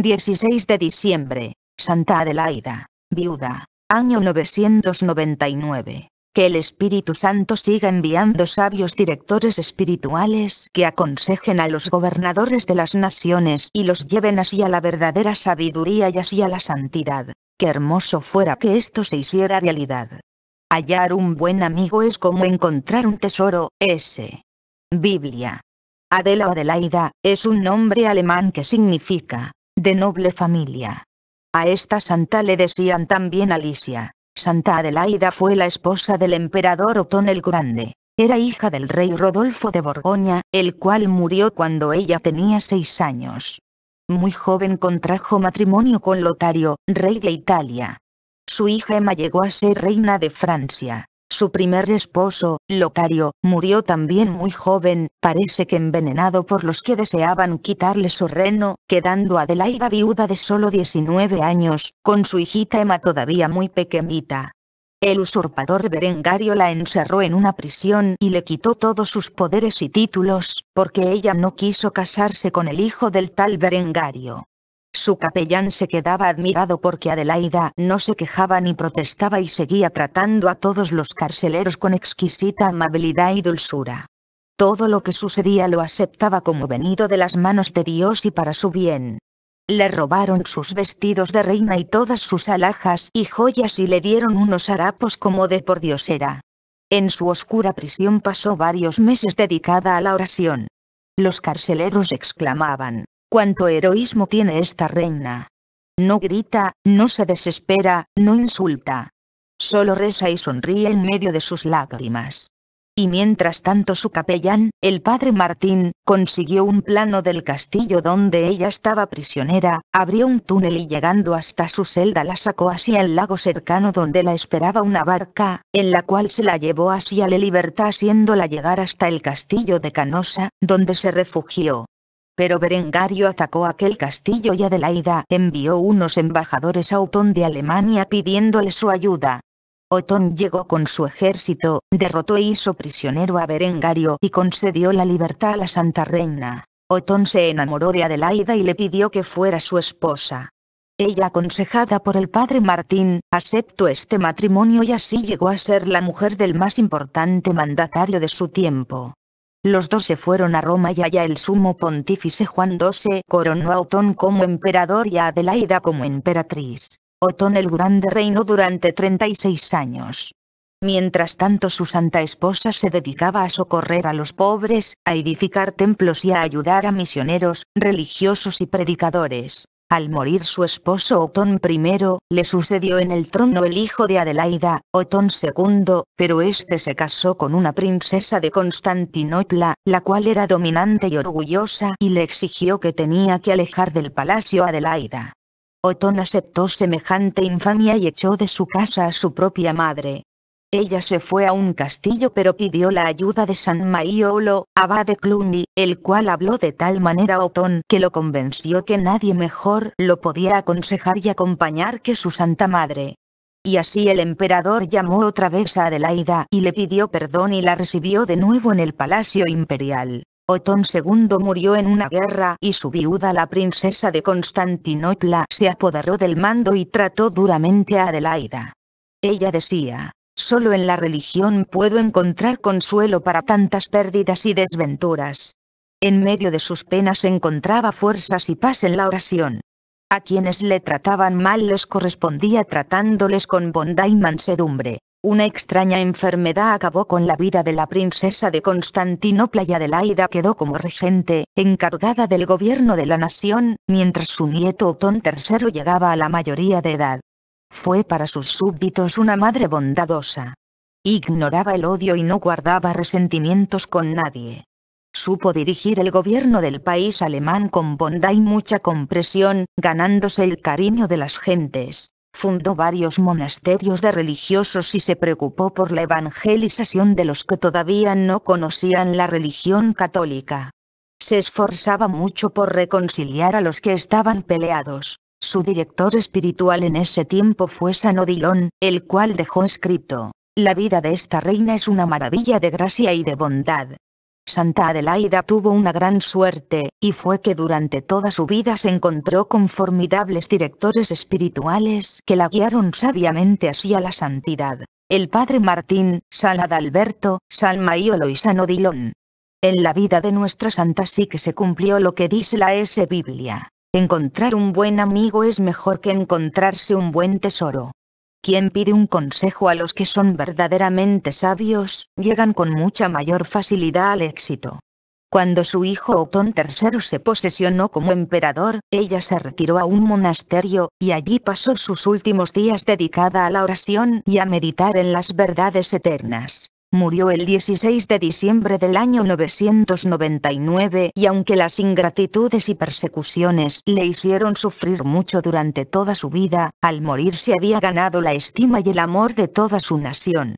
16 de diciembre, Santa Adelaida, viuda, año 999. Que el Espíritu Santo siga enviando sabios directores espirituales que aconsejen a los gobernadores de las naciones y los lleven así a la verdadera sabiduría y a la santidad. Qué hermoso fuera que esto se hiciera realidad. Hallar un buen amigo es como encontrar un tesoro, S. Biblia. Adela Adelaida, es un nombre alemán que significa de noble familia. A esta santa le decían también Alicia. Santa Adelaida fue la esposa del emperador Otón el Grande. Era hija del rey Rodolfo de Borgoña, el cual murió cuando ella tenía seis años. Muy joven contrajo matrimonio con Lotario, rey de Italia. Su hija Emma llegó a ser reina de Francia. Su primer esposo, Locario, murió también muy joven, parece que envenenado por los que deseaban quitarle su reno, quedando Adelaida viuda de solo 19 años, con su hijita Emma todavía muy pequeñita. El usurpador Berengario la encerró en una prisión y le quitó todos sus poderes y títulos, porque ella no quiso casarse con el hijo del tal Berengario. Su capellán se quedaba admirado porque Adelaida no se quejaba ni protestaba y seguía tratando a todos los carceleros con exquisita amabilidad y dulzura. Todo lo que sucedía lo aceptaba como venido de las manos de Dios y para su bien. Le robaron sus vestidos de reina y todas sus alhajas y joyas y le dieron unos harapos como de por Dios era. En su oscura prisión pasó varios meses dedicada a la oración. Los carceleros exclamaban, Cuánto heroísmo tiene esta reina. No grita, no se desespera, no insulta. Solo reza y sonríe en medio de sus lágrimas. Y mientras tanto su capellán, el padre Martín, consiguió un plano del castillo donde ella estaba prisionera, abrió un túnel y llegando hasta su celda la sacó hacia el lago cercano donde la esperaba una barca, en la cual se la llevó hacia la libertad haciéndola llegar hasta el castillo de Canosa, donde se refugió. Pero Berengario atacó aquel castillo y Adelaida envió unos embajadores a Otón de Alemania pidiéndole su ayuda. Otón llegó con su ejército, derrotó e hizo prisionero a Berengario y concedió la libertad a la Santa Reina. Otón se enamoró de Adelaida y le pidió que fuera su esposa. Ella aconsejada por el padre Martín, aceptó este matrimonio y así llegó a ser la mujer del más importante mandatario de su tiempo. Los dos se fueron a Roma y allá el sumo pontífice Juan XII coronó a Otón como emperador y a Adelaida como emperatriz. Otón el Grande reinó durante 36 años. Mientras tanto su santa esposa se dedicaba a socorrer a los pobres, a edificar templos y a ayudar a misioneros, religiosos y predicadores. Al morir su esposo Otón I, le sucedió en el trono el hijo de Adelaida, Otón II, pero este se casó con una princesa de Constantinopla, la cual era dominante y orgullosa y le exigió que tenía que alejar del palacio Adelaida. Otón aceptó semejante infamia y echó de su casa a su propia madre, ella se fue a un castillo pero pidió la ayuda de San Maiolo, de Cluny, el cual habló de tal manera a Otón que lo convenció que nadie mejor lo podía aconsejar y acompañar que su Santa Madre. Y así el emperador llamó otra vez a Adelaida y le pidió perdón y la recibió de nuevo en el palacio imperial. Otón II murió en una guerra y su viuda la princesa de Constantinopla se apoderó del mando y trató duramente a Adelaida. Ella decía, Solo en la religión puedo encontrar consuelo para tantas pérdidas y desventuras. En medio de sus penas encontraba fuerzas y paz en la oración. A quienes le trataban mal les correspondía tratándoles con bondad y mansedumbre. Una extraña enfermedad acabó con la vida de la princesa de Constantinopla y Adelaida quedó como regente, encargada del gobierno de la nación, mientras su nieto Otón III llegaba a la mayoría de edad fue para sus súbditos una madre bondadosa. Ignoraba el odio y no guardaba resentimientos con nadie. Supo dirigir el gobierno del país alemán con bondad y mucha compresión, ganándose el cariño de las gentes. Fundó varios monasterios de religiosos y se preocupó por la evangelización de los que todavía no conocían la religión católica. Se esforzaba mucho por reconciliar a los que estaban peleados su director espiritual en ese tiempo fue San Odilon, el cual dejó escrito, La vida de esta reina es una maravilla de gracia y de bondad. Santa Adelaida tuvo una gran suerte, y fue que durante toda su vida se encontró con formidables directores espirituales que la guiaron sabiamente hacia la santidad. El padre Martín, San Adalberto, San Maiolo y San Odilón. En la vida de nuestra santa sí que se cumplió lo que dice la S. Biblia. Encontrar un buen amigo es mejor que encontrarse un buen tesoro. Quien pide un consejo a los que son verdaderamente sabios, llegan con mucha mayor facilidad al éxito. Cuando su hijo Otón III se posesionó como emperador, ella se retiró a un monasterio, y allí pasó sus últimos días dedicada a la oración y a meditar en las verdades eternas. Murió el 16 de diciembre del año 999 y aunque las ingratitudes y persecuciones le hicieron sufrir mucho durante toda su vida, al morir se había ganado la estima y el amor de toda su nación.